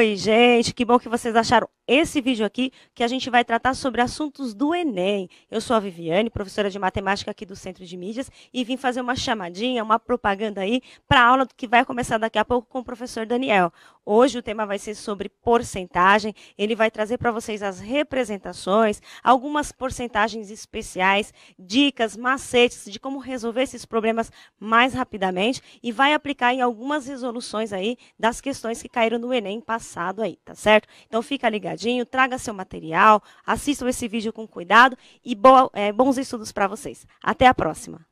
Oi, gente, que bom que vocês acharam esse vídeo aqui, que a gente vai tratar sobre assuntos do Enem. Eu sou a Viviane, professora de matemática aqui do Centro de Mídias, e vim fazer uma chamadinha, uma propaganda aí para a aula que vai começar daqui a pouco com o professor Daniel. Hoje o tema vai ser sobre porcentagem. Ele vai trazer para vocês as representações, algumas porcentagens especiais, dicas, macetes de como resolver esses problemas mais rapidamente e vai aplicar em algumas resoluções aí das questões que caíram no Enem passado aí, tá certo? Então fica ligadinho, traga seu material, assistam esse vídeo com cuidado e bo é, bons estudos para vocês. Até a próxima!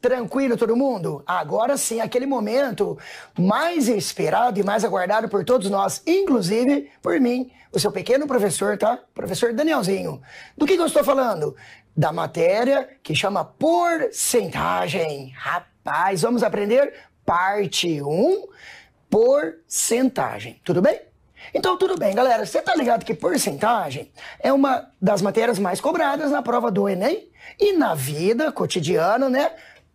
Tranquilo todo mundo? Agora sim, aquele momento mais esperado e mais aguardado por todos nós, inclusive por mim, o seu pequeno professor, tá? Professor Danielzinho. Do que, que eu estou falando? Da matéria que chama porcentagem. Rapaz, vamos aprender parte 1, porcentagem. Tudo bem? Então, tudo bem, galera. Você tá ligado que porcentagem é uma das matérias mais cobradas na prova do Enem e na vida cotidiana, né?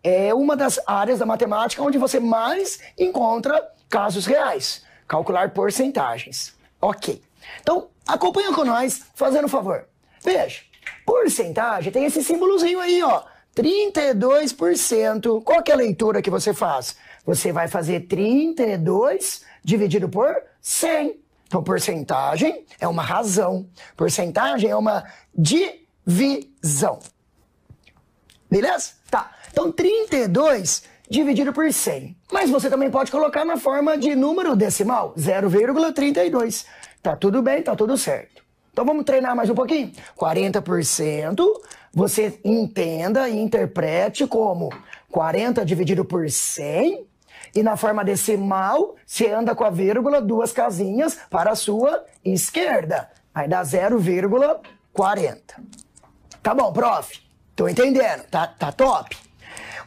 é uma das áreas da matemática onde você mais encontra casos reais. Calcular porcentagens. Ok. Então, acompanha com nós, fazendo um favor. Veja, porcentagem tem esse símbolozinho aí, ó. 32%. Qual é a leitura que você faz? Você vai fazer 32 dividido por 100. Então, porcentagem é uma razão. Porcentagem é uma divisão. Beleza? Tá, então 32 dividido por 100. Mas você também pode colocar na forma de número decimal, 0,32. Tá tudo bem, tá tudo certo. Então vamos treinar mais um pouquinho? 40% você entenda e interprete como 40 dividido por 100 e na forma decimal você anda com a vírgula duas casinhas para a sua esquerda. Aí dá 0,40. Tá bom, prof. Tô entendendo, tá, tá top?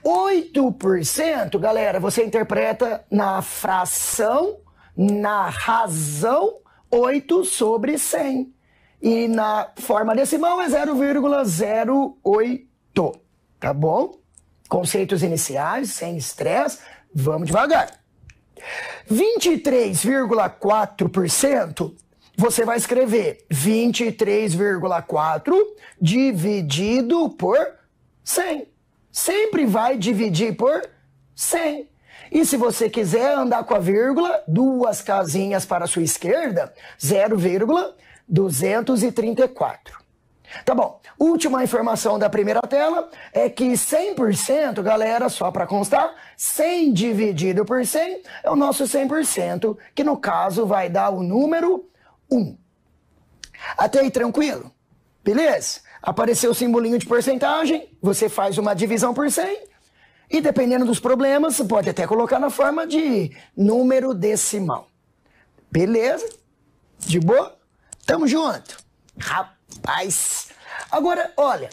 8%, galera, você interpreta na fração, na razão, 8 sobre 100. E na forma decimal é 0,08, tá bom? Conceitos iniciais, sem estresse, vamos devagar. 23,4% você vai escrever 23,4 dividido por 100. Sempre vai dividir por 100. E se você quiser andar com a vírgula, duas casinhas para a sua esquerda, 0,234. Tá bom. Última informação da primeira tela é que 100%, galera, só para constar, 100 dividido por 100 é o nosso 100%, que no caso vai dar o número 1. Até aí tranquilo? Beleza? Apareceu o simbolinho de porcentagem, você faz uma divisão por 100 e dependendo dos problemas, você pode até colocar na forma de número decimal. Beleza? De boa? Tamo junto. Rapaz. Agora, olha,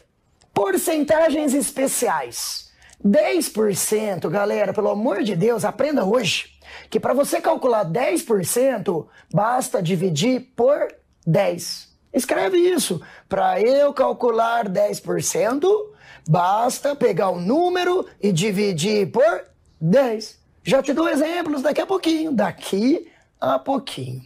porcentagens especiais. 10%, galera, pelo amor de Deus, aprenda hoje que para você calcular 10%, basta dividir por 10. Escreve isso. Para eu calcular 10%, basta pegar o um número e dividir por 10. Já te dou exemplos daqui a pouquinho, daqui a pouquinho.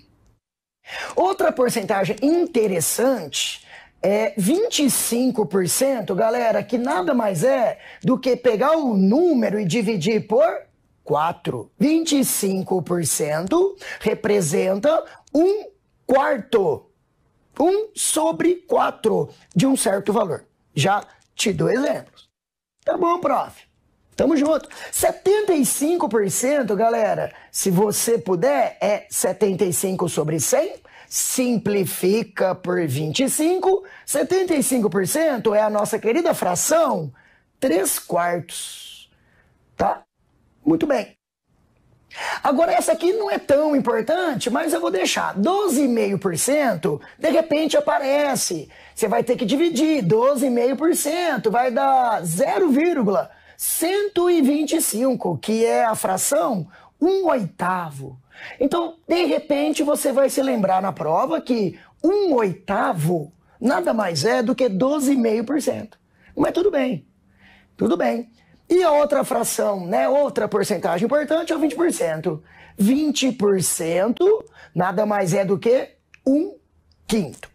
Outra porcentagem interessante é 25%, galera, que nada mais é do que pegar o um número e dividir por 4. 25% representa um quarto, um sobre 4 de um certo valor. Já te dou exemplos. Tá bom, prof. Tamo junto. 75%, galera, se você puder, é 75 sobre 100. Simplifica por 25. 75% é a nossa querida fração 3 quartos. Tá? Muito bem. Agora, essa aqui não é tão importante, mas eu vou deixar. 12,5% de repente aparece. Você vai ter que dividir 12,5%, vai dar 0,125, que é a fração 1 oitavo. Então, de repente, você vai se lembrar na prova que 1 oitavo nada mais é do que 12,5%. Mas tudo bem, tudo bem. E a outra fração, né, outra porcentagem importante é o 20%. 20% nada mais é do que um quinto.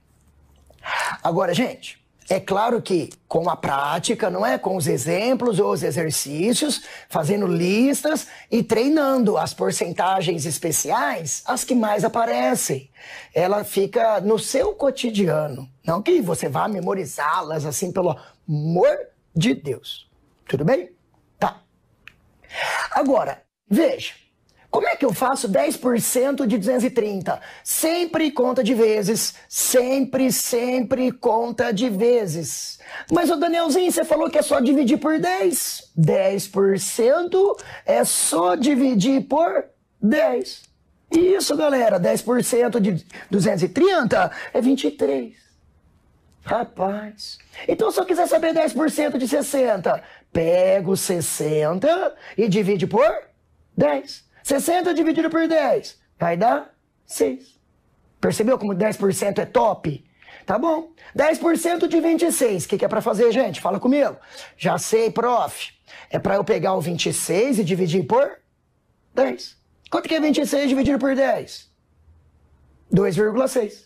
Agora, gente, é claro que com a prática, não é? Com os exemplos ou os exercícios, fazendo listas e treinando as porcentagens especiais, as que mais aparecem. Ela fica no seu cotidiano. Não que você vá memorizá-las assim, pelo amor de Deus. Tudo bem? Agora, veja. Como é que eu faço 10% de 230? Sempre conta de vezes. Sempre, sempre conta de vezes. Mas, o Danielzinho, você falou que é só dividir por 10. 10% é só dividir por 10. isso, galera, 10% de 230 é 23. Rapaz. Então, se eu quiser saber 10% de 60, Pego 60 e divide por 10. 60 dividido por 10 vai dar 6. Percebeu como 10% é top? Tá bom. 10% de 26. O que, que é para fazer, gente? Fala comigo. Já sei, prof. É para eu pegar o 26 e dividir por 10. Quanto que é 26 dividido por 10? 2,6.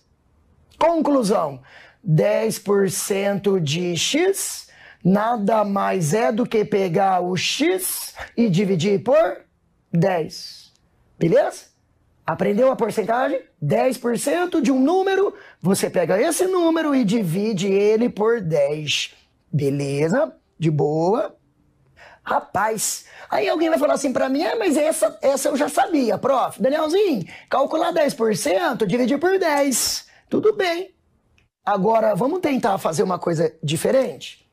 Conclusão: 10% de x nada mais é do que pegar o x e dividir por 10. Beleza? Aprendeu a porcentagem? 10% de um número, você pega esse número e divide ele por 10. Beleza? De boa. Rapaz, aí alguém vai falar assim para mim: é, mas essa, essa eu já sabia, prof. Danielzinho, calcular 10%, dividir por 10. Tudo bem. Agora, vamos tentar fazer uma coisa diferente?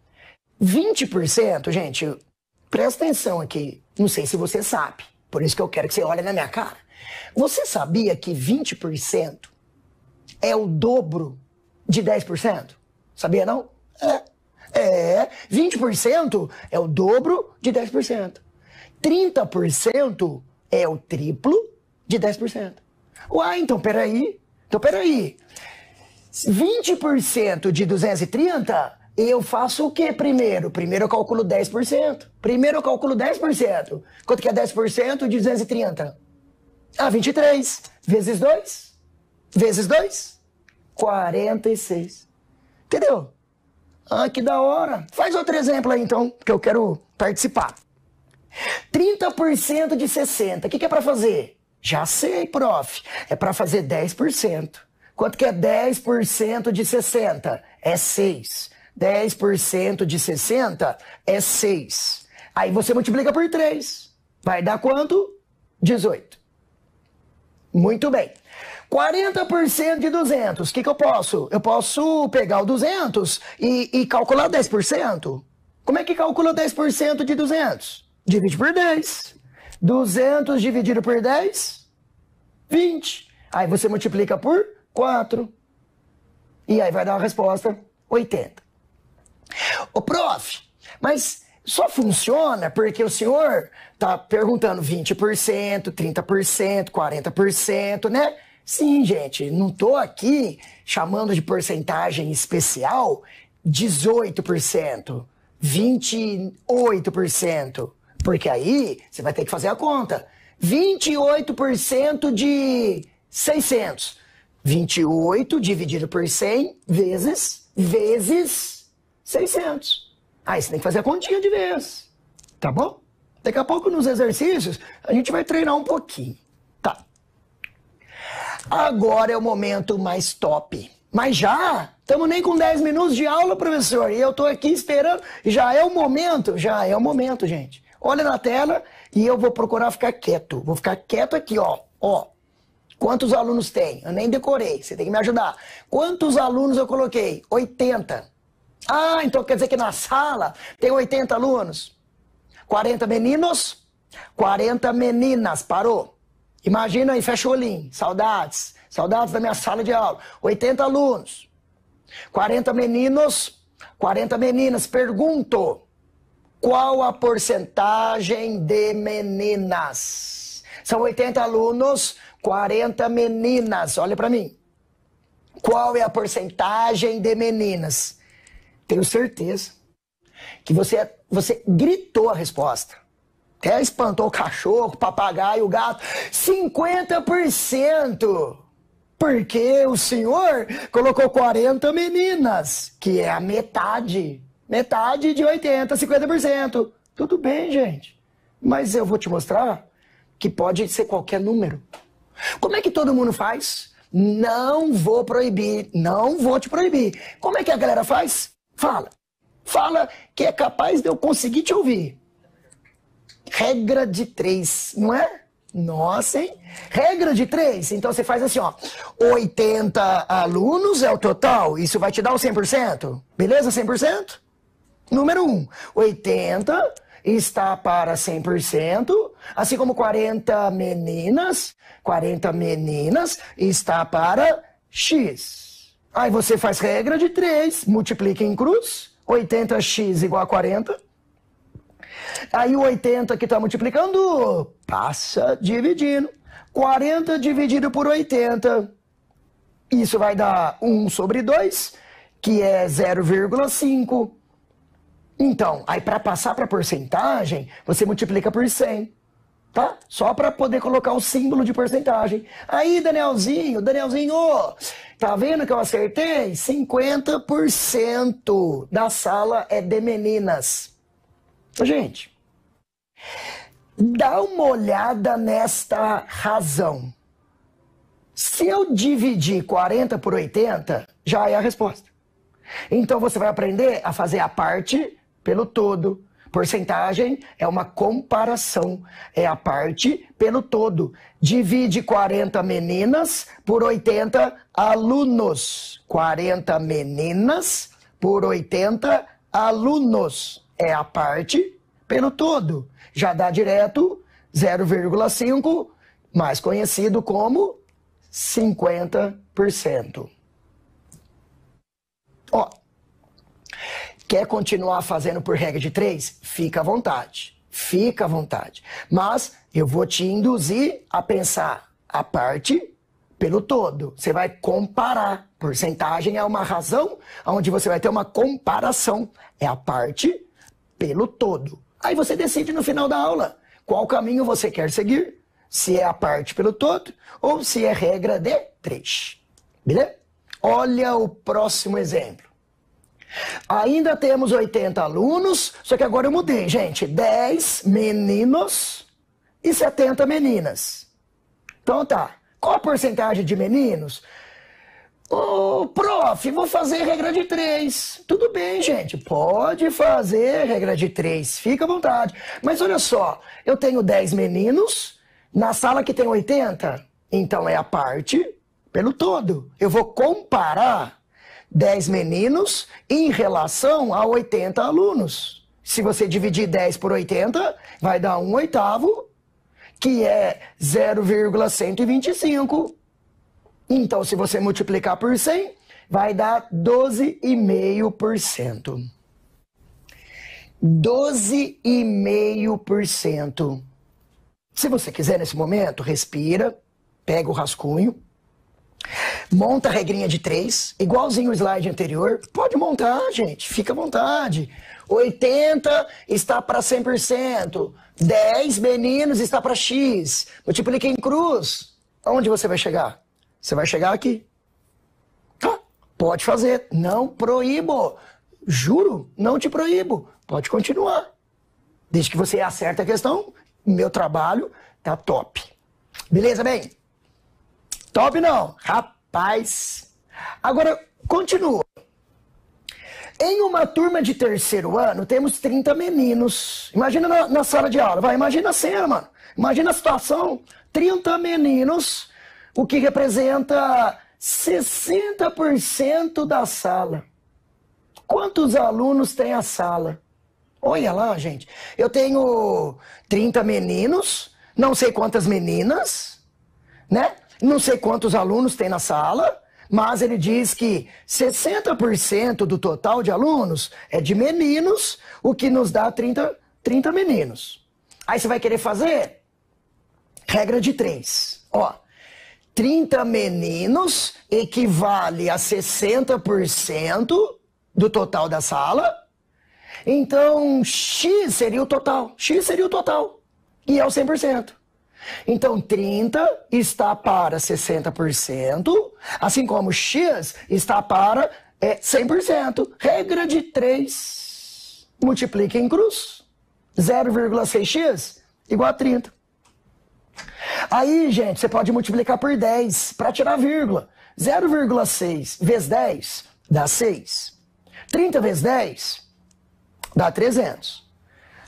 20%, gente, presta atenção aqui. Não sei se você sabe, por isso que eu quero que você olhe na minha cara. Você sabia que 20% é o dobro de 10%? Sabia não? É. É. 20% é o dobro de 10%. 30% é o triplo de 10%. Uai, então peraí. Então peraí. 20% de 230 eu faço o que primeiro? Primeiro eu calculo 10%. Primeiro eu calculo 10%. Quanto que é 10%? 230. Ah, 23. Vezes 2. Vezes 2. 46. Entendeu? Ah, que da hora. Faz outro exemplo aí então, que eu quero participar. 30% de 60. O que, que é para fazer? Já sei, prof. É para fazer 10%. Quanto que é 10% de 60? É 6. 10% de 60 é 6. Aí você multiplica por 3. Vai dar quanto? 18. Muito bem. 40% de 200. O que, que eu posso? Eu posso pegar o 200 e, e calcular 10%? Como é que calcula 10% de 200? Divide por 10. 200 dividido por 10? 20. Aí você multiplica por 4. E aí vai dar uma resposta 80. Ô, prof, mas só funciona porque o senhor tá perguntando 20%, 30%, 40%, né? Sim, gente, não tô aqui chamando de porcentagem especial 18%, 28%, porque aí você vai ter que fazer a conta. 28% de 600. 28 dividido por 100 vezes, vezes 600. Aí você tem que fazer a continha de vez, tá bom? Daqui a pouco nos exercícios a gente vai treinar um pouquinho, tá? Agora é o momento mais top. Mas já, estamos nem com 10 minutos de aula, professor, e eu estou aqui esperando. Já é o momento, já é o momento, gente. Olha na tela e eu vou procurar ficar quieto. Vou ficar quieto aqui, ó. Ó, Quantos alunos tem? Eu nem decorei, você tem que me ajudar. Quantos alunos eu coloquei? 80. Ah, então quer dizer que na sala tem 80 alunos, 40 meninos, 40 meninas. Parou. Imagina aí, fecha o olhinho. Saudades. Saudades da minha sala de aula. 80 alunos, 40 meninos, 40 meninas. Pergunto: qual a porcentagem de meninas? São 80 alunos, 40 meninas. Olha para mim. Qual é a porcentagem de meninas? tenho certeza que você, é, você gritou a resposta. Até espantou o cachorro, o papagaio, o gato. 50%! Porque o senhor colocou 40 meninas, que é a metade. Metade de 80%, 50%. Tudo bem, gente. Mas eu vou te mostrar que pode ser qualquer número. Como é que todo mundo faz? Não vou proibir, não vou te proibir. Como é que a galera faz? Fala. Fala que é capaz de eu conseguir te ouvir. Regra de três, não é? Nossa, hein? Regra de três. Então você faz assim, ó. 80 alunos é o total. Isso vai te dar o 100%. Beleza? 100%? Número Um, 80 está para 100%, assim como 40 meninas, 40 meninas está para X. Aí você faz regra de 3, multiplica em cruz, 80x igual a 40. Aí o 80 que está multiplicando, passa dividindo. 40 dividido por 80. Isso vai dar 1 sobre 2, que é 0,5. Então, aí para passar para porcentagem, você multiplica por 100, tá? Só para poder colocar o símbolo de porcentagem. Aí, Danielzinho, Danielzinho, Tá vendo que eu acertei? 50% da sala é de meninas. Gente, dá uma olhada nesta razão. Se eu dividir 40 por 80, já é a resposta. Então você vai aprender a fazer a parte pelo todo, Porcentagem é uma comparação, é a parte pelo todo. Divide 40 meninas por 80 alunos. 40 meninas por 80 alunos é a parte pelo todo. Já dá direto 0,5, mais conhecido como 50%. Ó, Quer continuar fazendo por regra de três? Fica à vontade. Fica à vontade. Mas eu vou te induzir a pensar a parte pelo todo. Você vai comparar. Porcentagem é uma razão onde você vai ter uma comparação. É a parte pelo todo. Aí você decide no final da aula qual caminho você quer seguir. Se é a parte pelo todo ou se é regra de três. Beleza? Olha o próximo exemplo. Ainda temos 80 alunos, só que agora eu mudei, gente. 10 meninos e 70 meninas. Então tá. Qual a porcentagem de meninos? Ô, oh, prof, vou fazer regra de três. Tudo bem, gente, pode fazer regra de três, fica à vontade. Mas olha só, eu tenho 10 meninos, na sala que tem 80, então é a parte pelo todo. Eu vou comparar 10 meninos em relação a 80 alunos. Se você dividir 10 por 80, vai dar um oitavo, que é 0,125. Então, se você multiplicar por 100, vai dar 12,5%. 12,5%. Se você quiser nesse momento, respira, pega o rascunho, Monta a regrinha de três, igualzinho o slide anterior. Pode montar, gente, fica à vontade. 80 está para 100%. 10 meninos está para X. Multiplique em cruz. Onde você vai chegar? Você vai chegar aqui. Tá, pode fazer. Não proíbo. Juro, não te proíbo. Pode continuar. Desde que você acerta a questão, meu trabalho tá top. Beleza, bem? Top não, rapaz. Agora, continua. Em uma turma de terceiro ano, temos 30 meninos. Imagina na, na, sala de aula, vai, imagina a cena, mano. Imagina a situação, 30 meninos, o que representa 60% da sala. Quantos alunos tem a sala? Olha lá, gente. Eu tenho 30 meninos, não sei quantas meninas, né? Não sei quantos alunos tem na sala, mas ele diz que 60% do total de alunos é de meninos, o que nos dá 30, 30 meninos. Aí você vai querer fazer regra de três. Ó, 30 meninos equivale a 60% do total da sala. Então, X seria o total. X seria o total. E é o 100%. Então, 30 está para 60%, assim como x está para é, 100%. Regra de 3. Multiplique em cruz. 0,6x igual a 30. Aí, gente, você pode multiplicar por 10 para tirar vírgula. 0,6 vezes 10 dá 6. 30 vezes 10 dá 300.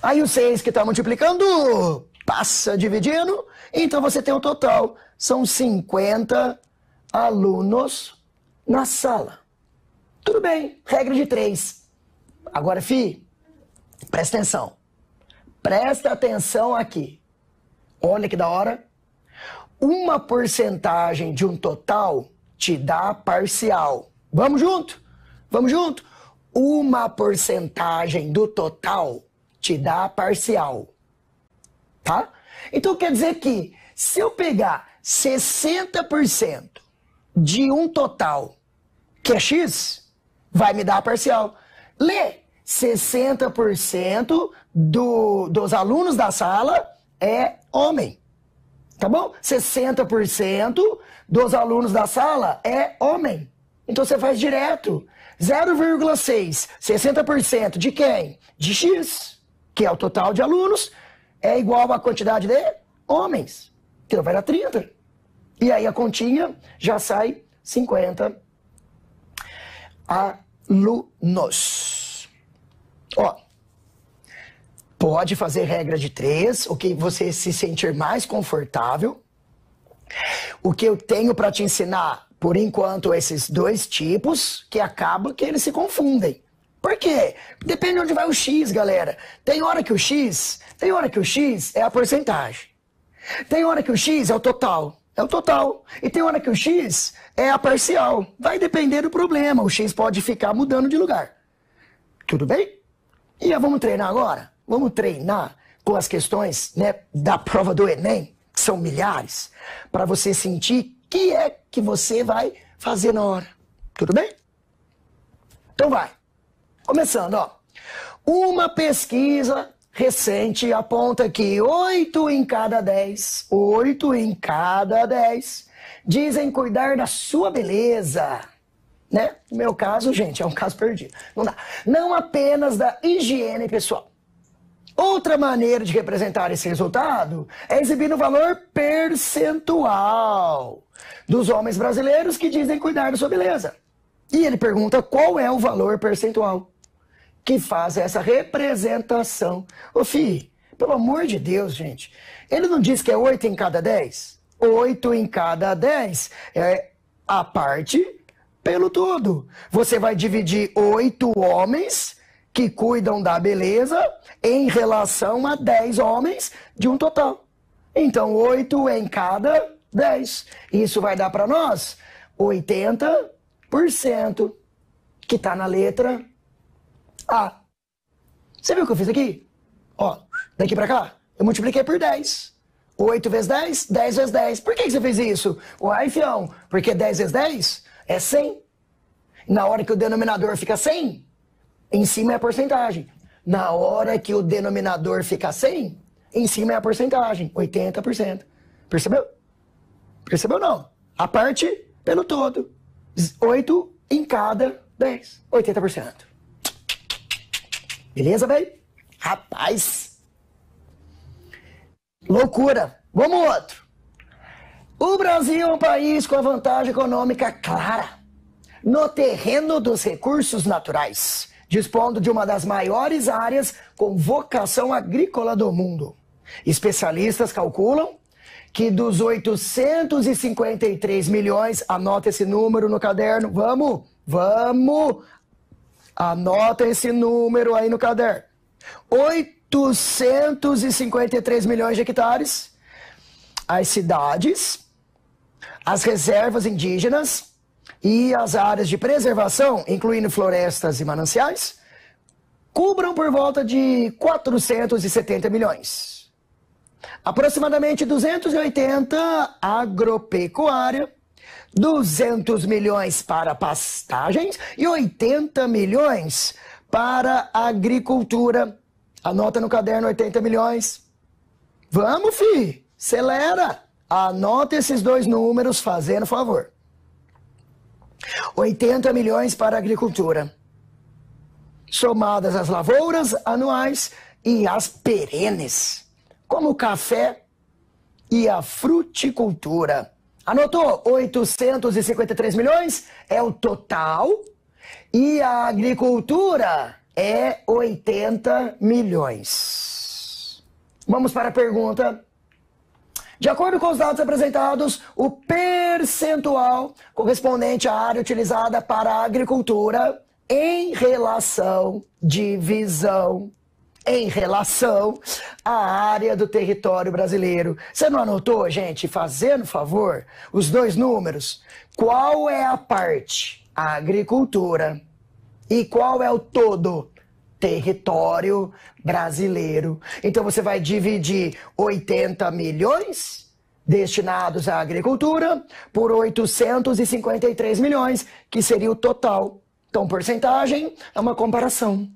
Aí o 6 que está multiplicando passa dividindo, então você tem o total. São 50 alunos na sala. Tudo bem, regra de três. Agora, Fi, presta atenção. Presta atenção aqui. Olha que da hora. Uma porcentagem de um total te dá parcial. Vamos junto? Vamos junto? Uma porcentagem do total te dá parcial. Tá? Então quer dizer que se eu pegar 60% de um total que é X, vai me dar a parcial. Lê, 60% do, dos alunos da sala é homem. Tá bom? 60% dos alunos da sala é homem. Então você faz direto. 0,6, 60% de quem? De X, que é o total de alunos, é igual à quantidade de homens. Então vai dar 30. E aí a continha já sai 50 alunos. Ó, pode fazer regra de três, o que você se sentir mais confortável. O que eu tenho para te ensinar, por enquanto, esses dois tipos, que acaba que eles se confundem. Por quê? Depende de onde vai o X, galera. Tem hora que o X, tem hora que o X é a porcentagem. Tem hora que o X é o total. É o total. E tem hora que o X é a parcial. Vai depender do problema. O X pode ficar mudando de lugar. Tudo bem? E já vamos treinar agora? Vamos treinar com as questões né, da prova do Enem, que são milhares, para você sentir que é que você vai fazer na hora. Tudo bem? Então vai. Começando, ó. Uma pesquisa recente aponta que 8 em cada 10, oito em cada dez, dizem cuidar da sua beleza. Né? No meu caso, gente, é um caso perdido. Não dá. Não apenas da higiene pessoal. Outra maneira de representar esse resultado é exibir o valor percentual dos homens brasileiros que dizem cuidar da sua beleza. E ele pergunta qual é o valor percentual que faz essa representação. Ô, Fi, pelo amor de Deus, gente. Ele não diz que é 8 em cada 10? 8 em cada 10 é a parte pelo todo. Você vai dividir oito homens que cuidam da beleza em relação a 10 homens de um total. Então, 8 em cada 10. Isso vai dar para nós 80% que está na letra ah, você viu o que eu fiz aqui? Ó, daqui pra cá, eu multipliquei por 10. 8 vezes 10, 10 vezes 10. Por que você fez isso? Uai, fião, porque 10 vezes 10 é 100. Na hora que o denominador fica 100, em cima é a porcentagem. Na hora que o denominador fica 100, em cima é a porcentagem, 80%. Percebeu? Percebeu não? A parte pelo todo. 8 em cada 10, 80%. Beleza, velho? Rapaz! Loucura! Vamos outro! O Brasil é um país com a vantagem econômica clara no terreno dos recursos naturais, dispondo de uma das maiores áreas com vocação agrícola do mundo. Especialistas calculam que dos 853 milhões, anota esse número no caderno, vamos, vamos, Anota esse número aí no caderno. 853 milhões de hectares, as cidades, as reservas indígenas e as áreas de preservação, incluindo florestas e mananciais, cubram por volta de 470 milhões. Aproximadamente 280 agropecuária, 200 milhões para pastagens e 80 milhões para agricultura. Anota no caderno 80 milhões. Vamos, fi, acelera. Anota esses dois números fazendo favor. 80 milhões para agricultura. Somadas as lavouras anuais e as perenes, como o café e a fruticultura. Anotou? 853 milhões é o total e a agricultura é 80 milhões. Vamos para a pergunta. De acordo com os dados apresentados, o percentual correspondente à área utilizada para a agricultura em relação divisão em relação à área do território brasileiro. Você não anotou, gente? Fazendo favor, os dois números. Qual é a parte? A agricultura. E qual é o todo? Território brasileiro. Então você vai dividir 80 milhões destinados à agricultura por 853 milhões, que seria o total. Então, porcentagem é uma comparação.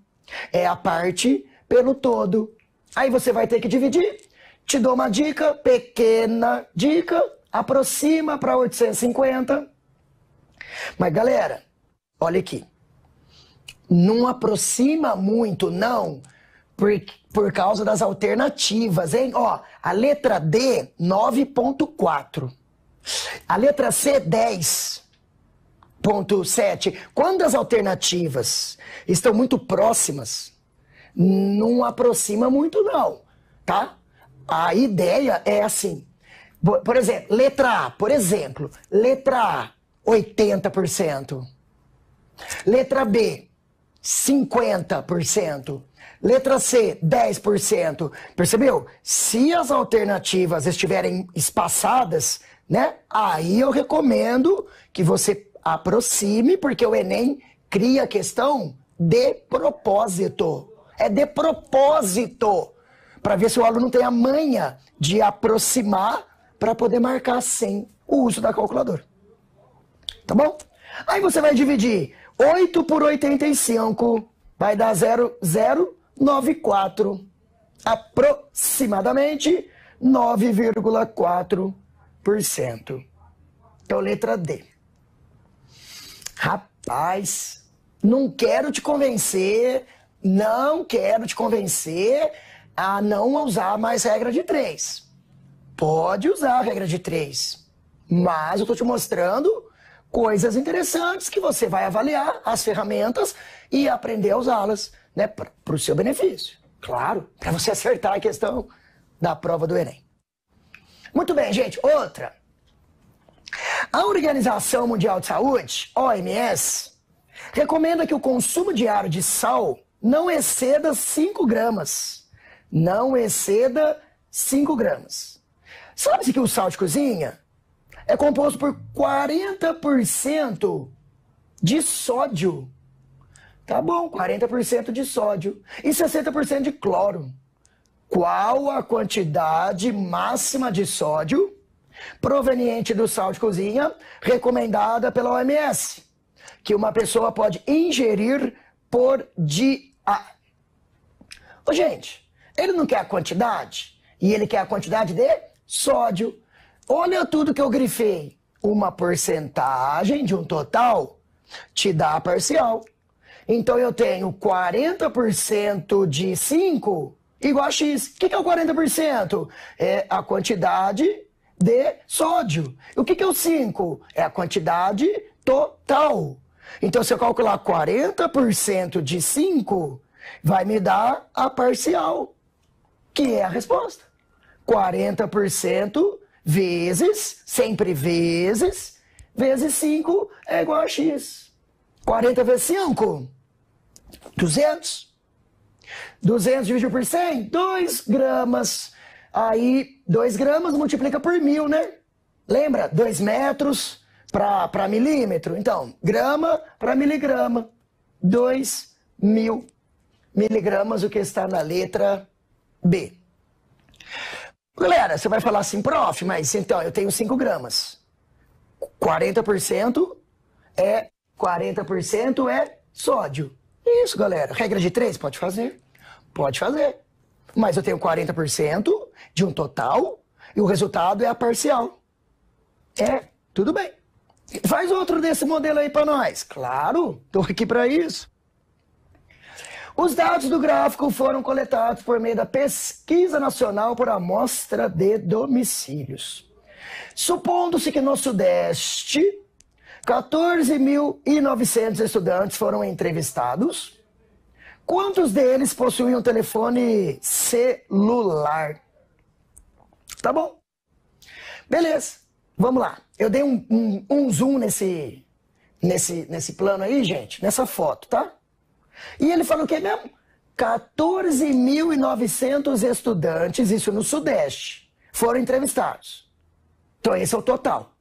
É a parte pelo todo. Aí você vai ter que dividir. Te dou uma dica, pequena dica, aproxima para 850. Mas galera, olha aqui. Não aproxima muito, não, por, por causa das alternativas, hein? Ó, a letra D, 9.4. A letra C, 10.7. Quando as alternativas estão muito próximas, não aproxima muito, não, tá? A ideia é assim. Por exemplo, letra A, por exemplo, letra A, 80%. Letra B, 50%. Letra C, 10%. Percebeu? Se as alternativas estiverem espaçadas, né? Aí eu recomendo que você aproxime, porque o Enem cria a questão de propósito é de propósito, para ver se o aluno tem a manha de aproximar para poder marcar sem o uso da calculadora. Tá bom? Aí você vai dividir 8 por 85, vai dar 0,094, aproximadamente 9,4%. Então, letra D. Rapaz, não quero te convencer não quero te convencer a não usar mais regra de três. Pode usar a regra de três, mas eu estou te mostrando coisas interessantes que você vai avaliar as ferramentas e aprender a usá-las né, para o seu benefício. Claro, para você acertar a questão da prova do Enem. Muito bem, gente. Outra. A Organização Mundial de Saúde, OMS, recomenda que o consumo diário de sal não exceda 5 gramas. Não exceda 5 gramas. Sabe-se que o sal de cozinha é composto por 40% de sódio. Tá bom, 40% de sódio e 60% de cloro. Qual a quantidade máxima de sódio proveniente do sal de cozinha recomendada pela OMS, que uma pessoa pode ingerir por dia? Ah. Ô, gente, ele não quer a quantidade e ele quer a quantidade de sódio. Olha tudo que eu grifei. Uma porcentagem de um total te dá a parcial. Então eu tenho 40% de 5 igual a X. O que, é o 40%? É a quantidade de sódio. O que, que é o 5? É a quantidade total. Então, se eu calcular 40% de 5, vai me dar a parcial, que é a resposta. 40% vezes, sempre vezes, vezes 5 é igual a x. 40 vezes 5, 200. 200 dividido por 100, 2 gramas. Aí, 2 gramas multiplica por 1.000, né? Lembra? 2 metros para milímetro. Então, grama para miligrama. 2 mil miligramas, o que está na letra B. Galera, você vai falar assim, prof, mas então eu tenho 5 gramas. 40% é 40% é sódio. Isso, galera. Regra de 3, pode fazer. Pode fazer. Mas eu tenho 40% de um total e o resultado é a parcial. É, tudo bem. Faz outro desse modelo aí para nós. Claro, estou aqui para isso. Os dados do gráfico foram coletados por meio da Pesquisa Nacional por Amostra de Domicílios. Supondo-se que no Sudeste, 14.900 estudantes foram entrevistados. Quantos deles possuíam telefone celular? Tá bom. Beleza. Vamos lá. Eu dei um, um, um zoom nesse, nesse, nesse plano aí, gente, nessa foto, tá? E ele falou o que é mesmo? 14.900 estudantes, isso no Sudeste, foram entrevistados. Então, esse é o total.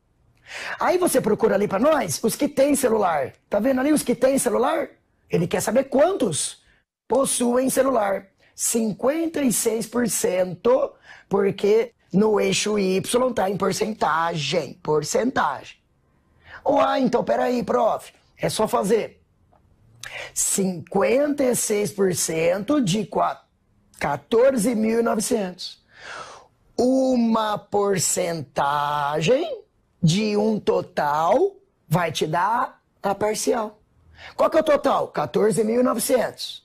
Aí você procura ali para nós os que têm celular. Tá vendo ali os que têm celular? Ele quer saber quantos possuem celular. 56%, porque no eixo Y está em porcentagem, porcentagem. Ah, então peraí, prof, é só fazer 56% de 14.900. Uma porcentagem de um total vai te dar a parcial. Qual que é o total? 14.900.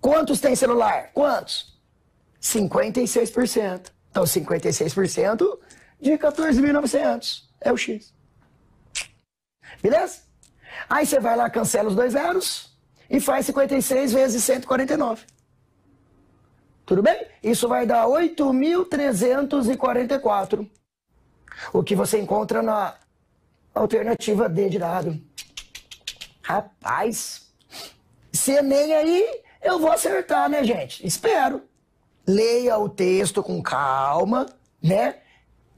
Quantos tem celular? Quantos? 56%. Então, 56% de 14.900 é o X. Beleza? Aí você vai lá, cancela os dois zeros e faz 56 vezes 149. Tudo bem? Isso vai dar 8.344. O que você encontra na alternativa D de dado. Rapaz, se nem aí eu vou acertar, né, gente? Espero leia o texto com calma, né?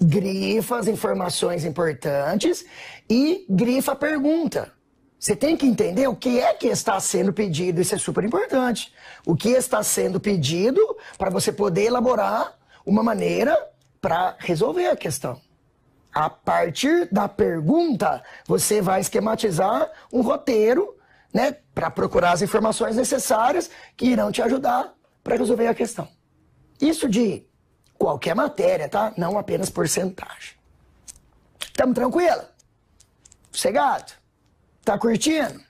Grifa as informações importantes e grifa a pergunta. Você tem que entender o que é que está sendo pedido, isso é super importante. O que está sendo pedido para você poder elaborar uma maneira para resolver a questão. A partir da pergunta, você vai esquematizar um roteiro, né, para procurar as informações necessárias que irão te ajudar para resolver a questão. Isso de qualquer matéria, tá? Não apenas porcentagem. Tamo tranquilo? Sossegado? Tá curtindo?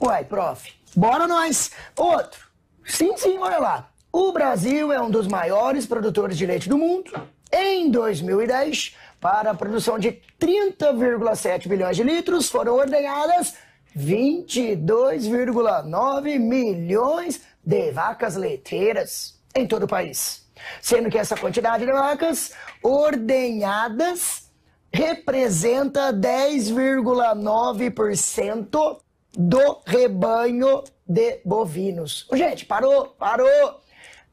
Uai, prof. Bora nós! Outro. Sim, sim, olha lá. O Brasil é um dos maiores produtores de leite do mundo. Em 2010, para a produção de 30,7 bilhões de litros, foram ordenhadas 22,9 milhões de vacas leiteiras em todo o país. Sendo que essa quantidade de vacas ordenhadas representa 10,9% do rebanho de bovinos. Gente, parou, parou!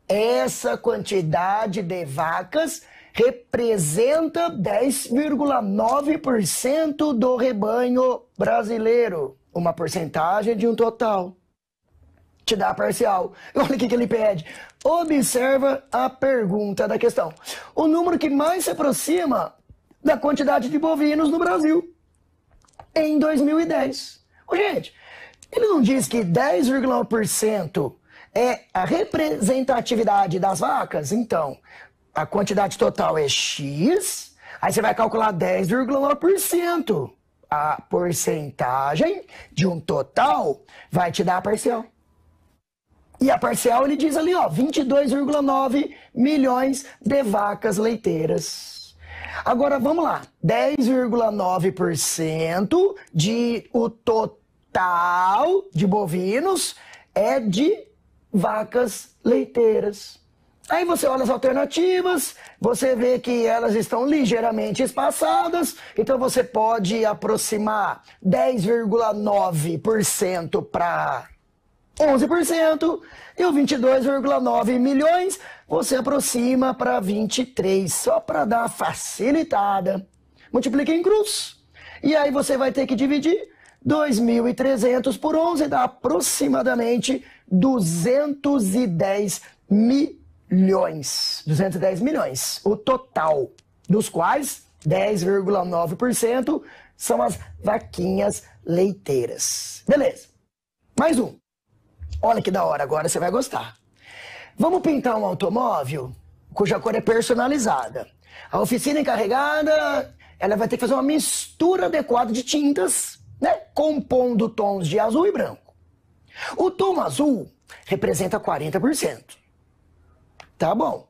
Essa quantidade de vacas representa 10,9% do rebanho brasileiro. Uma porcentagem de um total. Te dá parcial. Olha o que, que ele pede: Observa a pergunta da questão. O número que mais se aproxima da quantidade de bovinos no Brasil em 2010. Ô, gente, ele não diz que 10,1% é a representatividade das vacas? Então, a quantidade total é X, aí você vai calcular 10,1%. A porcentagem de um total vai te dar a parcial. E a parcial ele diz ali, ó, 22,9 milhões de vacas leiteiras. Agora vamos lá, 10,9% de o total de bovinos é de vacas leiteiras. Aí você olha as alternativas, você vê que elas estão ligeiramente espaçadas, então você pode aproximar 10,9% para 11% e o 22,9 milhões você aproxima para 23, só para dar facilitada. Multiplica em cruz. E aí você vai ter que dividir 2.300 por 11 dá aproximadamente 210 milhões. 210 milhões, o total, dos quais 10,9% são as vaquinhas leiteiras. Beleza. Mais um. Olha que da hora, agora você vai gostar. Vamos pintar um automóvel cuja cor é personalizada. A oficina encarregada, ela vai ter que fazer uma mistura adequada de tintas, né? Compondo tons de azul e branco. O tom azul representa 40%. Tá bom.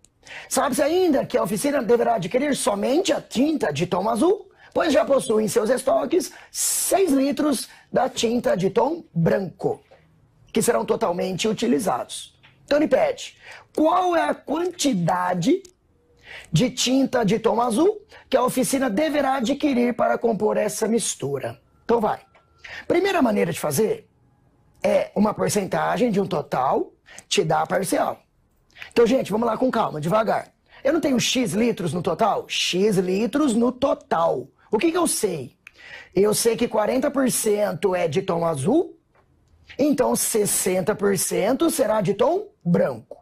Sabe-se ainda que a oficina deverá adquirir somente a tinta de tom azul, pois já possui em seus estoques 6 litros da tinta de tom branco que serão totalmente utilizados. Então ele pede: qual é a quantidade de tinta de tom azul que a oficina deverá adquirir para compor essa mistura? Então vai. Primeira maneira de fazer é uma porcentagem de um total te dá a parcial. Então, gente, vamos lá com calma, devagar. Eu não tenho X litros no total? X litros no total. O que, que eu sei? Eu sei que 40% é de tom azul então 60% será de tom branco.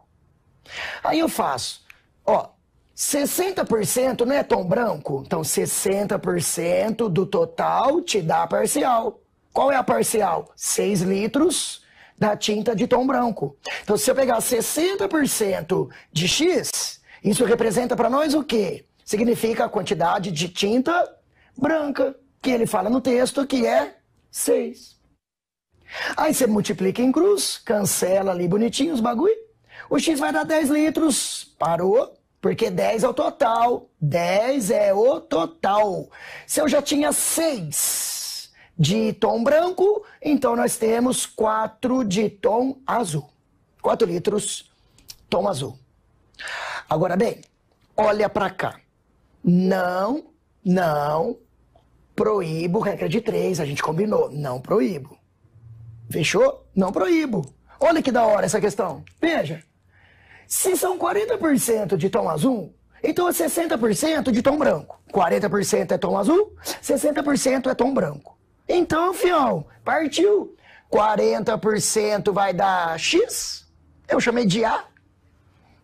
Aí eu faço, ó, 60% não é tom branco? Então 60% do total te dá parcial. Qual é a parcial? 6 litros da tinta de tom branco. Então se eu pegar 60% de X, isso representa para nós o quê? Significa a quantidade de tinta branca que ele fala no texto que é 6. Aí você multiplica em cruz, cancela ali bonitinho os bagulho. O X vai dar 10 litros. Parou. Porque 10 é o total. 10 é o total. Se eu já tinha 6 de tom branco, então nós temos 4 de tom azul. 4 litros, tom azul. Agora bem, olha para cá. Não, não proíbo regra de 3, a gente combinou. Não proíbo. Fechou? Não proíbo. Olha que da hora essa questão. Veja. Se são 40% de tom azul, então é 60% de tom branco. 40% é tom azul, 60% é tom branco. Então, fião, partiu. 40% vai dar X, eu chamei de A,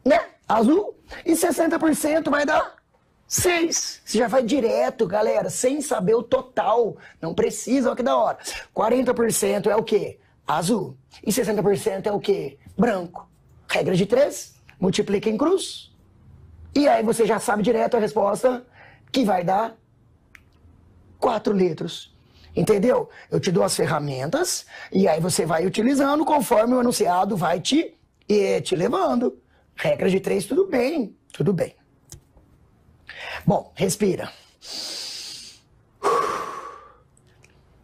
né? Azul. E 60% vai dar Seis. Você já vai direto, galera, sem saber o total. Não precisa, olha que da hora. 40% é o quê? Azul. E 60% é o quê? Branco. Regra de três, multiplica em cruz. E aí você já sabe direto a resposta, que vai dar quatro litros. Entendeu? Eu te dou as ferramentas e aí você vai utilizando conforme o anunciado vai te, eh, te levando. Regra de três, tudo bem, tudo bem. Bom, respira.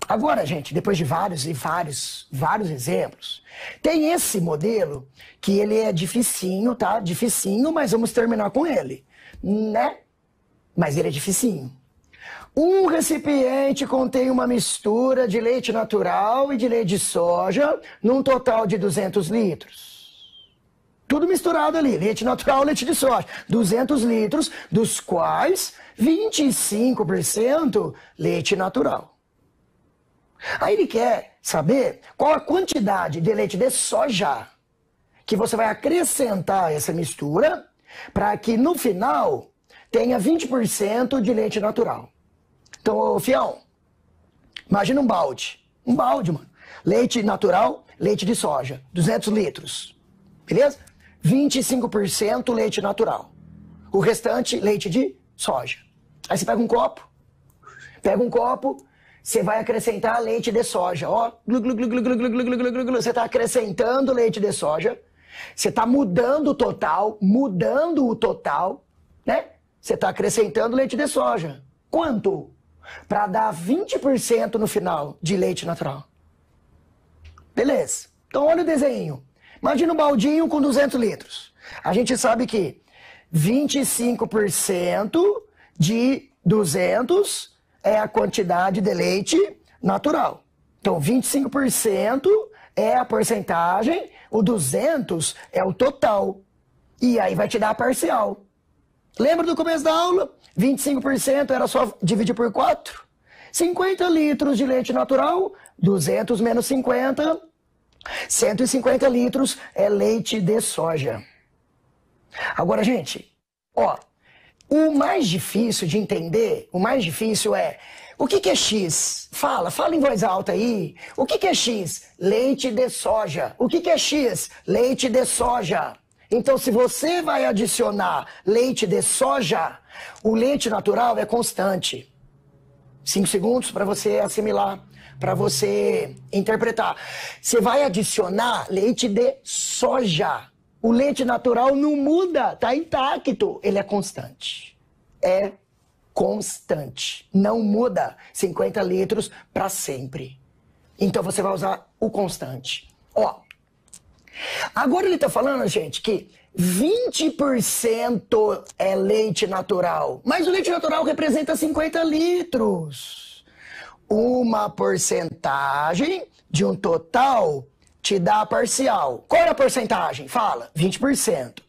Agora, gente, depois de vários e vários, vários exemplos, tem esse modelo que ele é dificinho, tá? Dificinho, mas vamos terminar com ele, né? Mas ele é dificinho. Um recipiente contém uma mistura de leite natural e de leite de soja, num total de 200 litros. Tudo misturado ali, leite natural, leite de soja. 200 litros, dos quais 25% leite natural. Aí ele quer saber qual a quantidade de leite de soja que você vai acrescentar essa mistura para que no final tenha 20% de leite natural. Então, ô, Fião, imagina um balde. Um balde, mano. Leite natural, leite de soja, 200 litros. Beleza? 25% leite natural. O restante, leite de soja. Aí você pega um copo, pega um copo, você vai acrescentar leite de soja. Ó, glu, glu, glu, glu, glu, glu, glu, glu, glu, glu. você está acrescentando leite de soja, você está mudando o total, mudando o total, né? Você está acrescentando leite de soja. Quanto? Para dar 20% no final de leite natural. Beleza. Então olha o desenho. Imagina um baldinho com 200 litros. A gente sabe que 25% de 200 é a quantidade de leite natural. Então, 25% é a porcentagem, o 200 é o total. E aí vai te dar a parcial. Lembra do começo da aula? 25% era só dividir por 4? 50 litros de leite natural, 200 menos 50, 150 litros é leite de soja. Agora, gente, ó, o mais difícil de entender, o mais difícil é o que, que é X? Fala, fala em voz alta aí. O que, que é X? Leite de soja. O que, que é X? Leite de soja. Então, se você vai adicionar leite de soja, o leite natural é constante. 5 segundos para você assimilar para você interpretar. Você vai adicionar leite de soja. O leite natural não muda, tá intacto, ele é constante. É constante, não muda 50 litros para sempre. Então você vai usar o constante. Ó. Agora ele tá falando, gente, que 20% é leite natural, mas o leite natural representa 50 litros uma porcentagem de um total te dá parcial. Qual é a porcentagem? Fala, 20%.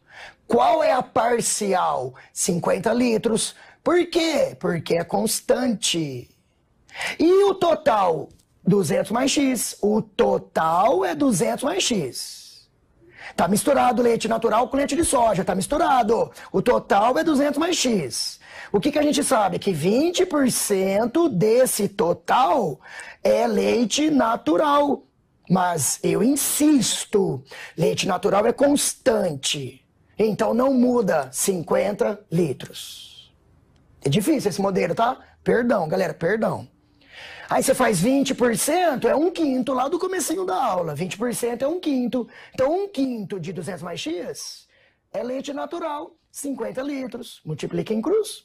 Qual é a parcial? 50 litros. Por quê? Porque é constante. E o total? 200 mais X. O total é 200 mais X. Tá misturado leite natural com leite de soja, tá misturado. O total é 200 mais X. O que, que a gente sabe? Que 20% desse total é leite natural. Mas eu insisto, leite natural é constante. Então não muda 50 litros. É difícil esse modelo, tá? Perdão, galera, perdão. Aí você faz 20%, é um quinto lá do comecinho da aula. 20% é um quinto. Então, um quinto de 200 mais X é leite natural, 50 litros. Multiplica em cruz,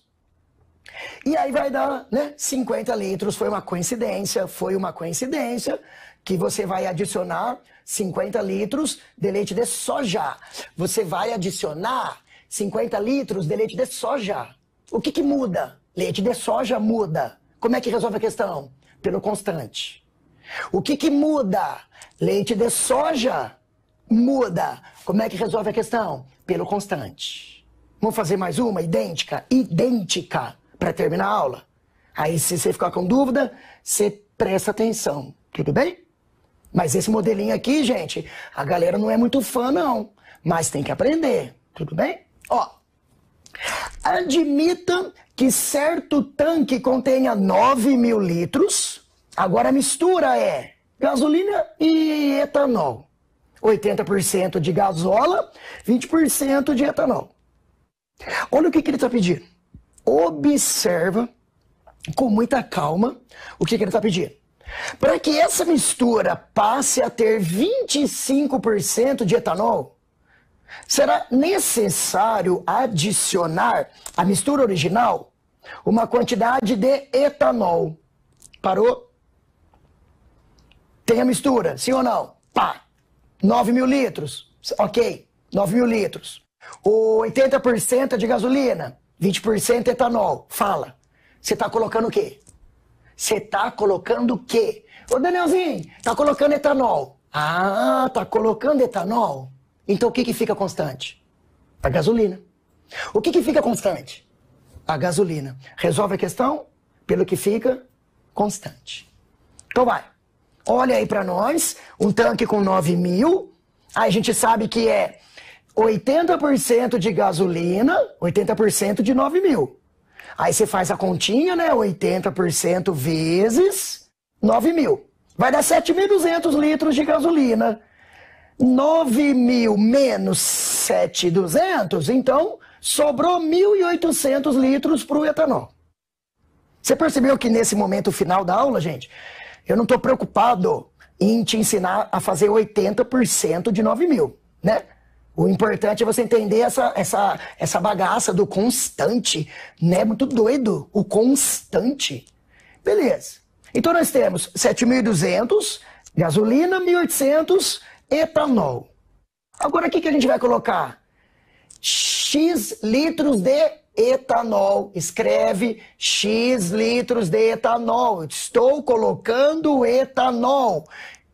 e aí vai dar, né? 50 litros foi uma coincidência, foi uma coincidência que você vai adicionar 50 litros de leite de soja. Você vai adicionar 50 litros de leite de soja. O que, que muda? Leite de soja muda. Como é que resolve a questão? Pelo constante. O que, que muda? Leite de soja muda. Como é que resolve a questão? Pelo constante. Vamos fazer mais uma idêntica? Idêntica para terminar a aula. Aí, se você ficar com dúvida, você presta atenção, tudo bem? Mas esse modelinho aqui, gente, a galera não é muito fã, não. Mas tem que aprender, tudo bem? Ó, admita que certo tanque contenha 9 mil litros. Agora a mistura é gasolina e etanol. 80% de gasola, 20% de etanol. Olha o que, que ele está pedindo observa com muita calma o que, que ele está pedindo. Para que essa mistura passe a ter 25% de etanol, será necessário adicionar à mistura original uma quantidade de etanol. Parou? Tem a mistura, sim ou não? Pá! 9 mil litros. Ok, 9 mil litros. O 80% é de gasolina. 20% é etanol. Fala. Você está colocando o quê? Você está colocando o quê? Ô Danielzinho, tá colocando etanol. Ah, tá colocando etanol? Então o que, que fica constante? A gasolina. O que, que fica constante? A gasolina. Resolve a questão pelo que fica constante. Então vai. Olha aí para nós, um tanque com 9 mil. a gente sabe que é 80% de gasolina, 80% de 9 mil. Aí você faz a continha, né? 80% vezes 9 mil. Vai dar 7.200 litros de gasolina. 9 mil menos 7.200, então sobrou 1.800 litros para o etanol. Você percebeu que nesse momento final da aula, gente, eu não estou preocupado em te ensinar a fazer 80% de 9 mil, né? O importante é você entender essa, essa, essa bagaça do constante, né? É muito doido, o constante. Beleza. Então nós temos 7.200, gasolina 1.800, etanol. Agora o que, que a gente vai colocar? X litros de etanol. Escreve X litros de etanol. Estou colocando etanol.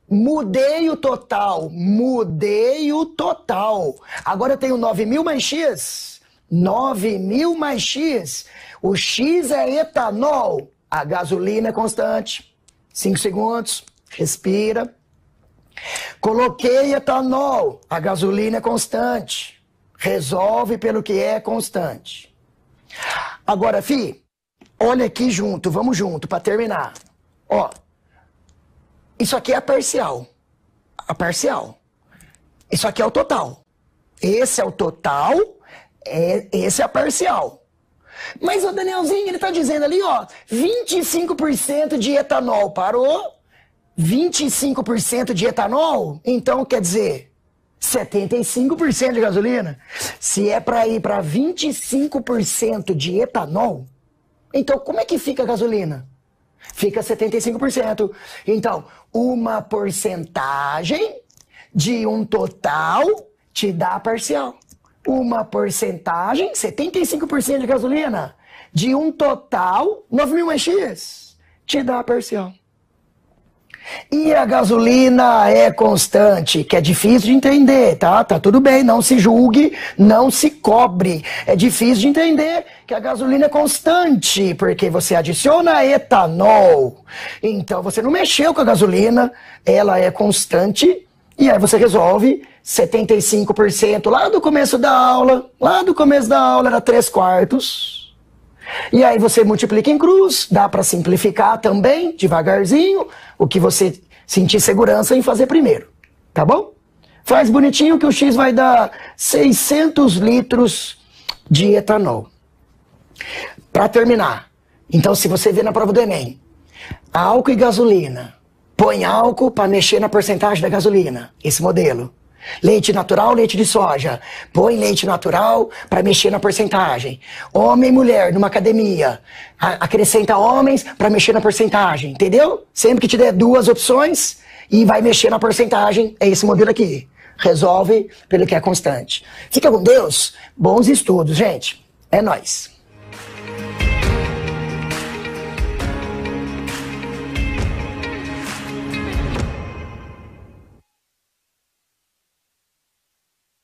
Mudei o total, mudei o total. Agora eu tenho 9 mil mais X, 9 mil mais X. O X é etanol, a gasolina é constante. 5 segundos, respira. Coloquei etanol, a gasolina é constante. Resolve pelo que é constante. Agora, Fih, olha aqui junto, vamos junto para terminar. Ó, isso aqui é a parcial. A parcial. Isso aqui é o total. Esse é o total, é, esse é a parcial. Mas o Danielzinho, ele tá dizendo ali, ó, 25% de etanol parou, 25% de etanol, então quer dizer 75% de gasolina. Se é para ir para 25% de etanol, então como é que fica a gasolina? fica 75%. Então, uma porcentagem de um total te dá parcial. Uma porcentagem, 75% de gasolina, de um total, 9.000 x te dá parcial. E a gasolina é constante, que é difícil de entender, tá? Tá tudo bem, não se julgue, não se cobre. É difícil de entender que a gasolina é constante, porque você adiciona etanol. Então você não mexeu com a gasolina, ela é constante, e aí você resolve 75% lá do começo da aula. Lá do começo da aula era 3 quartos. E aí você multiplica em cruz, dá para simplificar também, devagarzinho o que você sentir segurança em fazer primeiro, tá bom? Faz bonitinho que o X vai dar 600 litros de etanol. Para terminar, então se você vê na prova do Enem, álcool e gasolina, põe álcool para mexer na porcentagem da gasolina, esse modelo. Leite natural, leite de soja. Põe leite natural para mexer na porcentagem. Homem e mulher numa academia. A acrescenta homens para mexer na porcentagem, entendeu? Sempre que te der duas opções e vai mexer na porcentagem, é esse modelo aqui. Resolve pelo que é constante. Fica com Deus. Bons estudos, gente. É nós.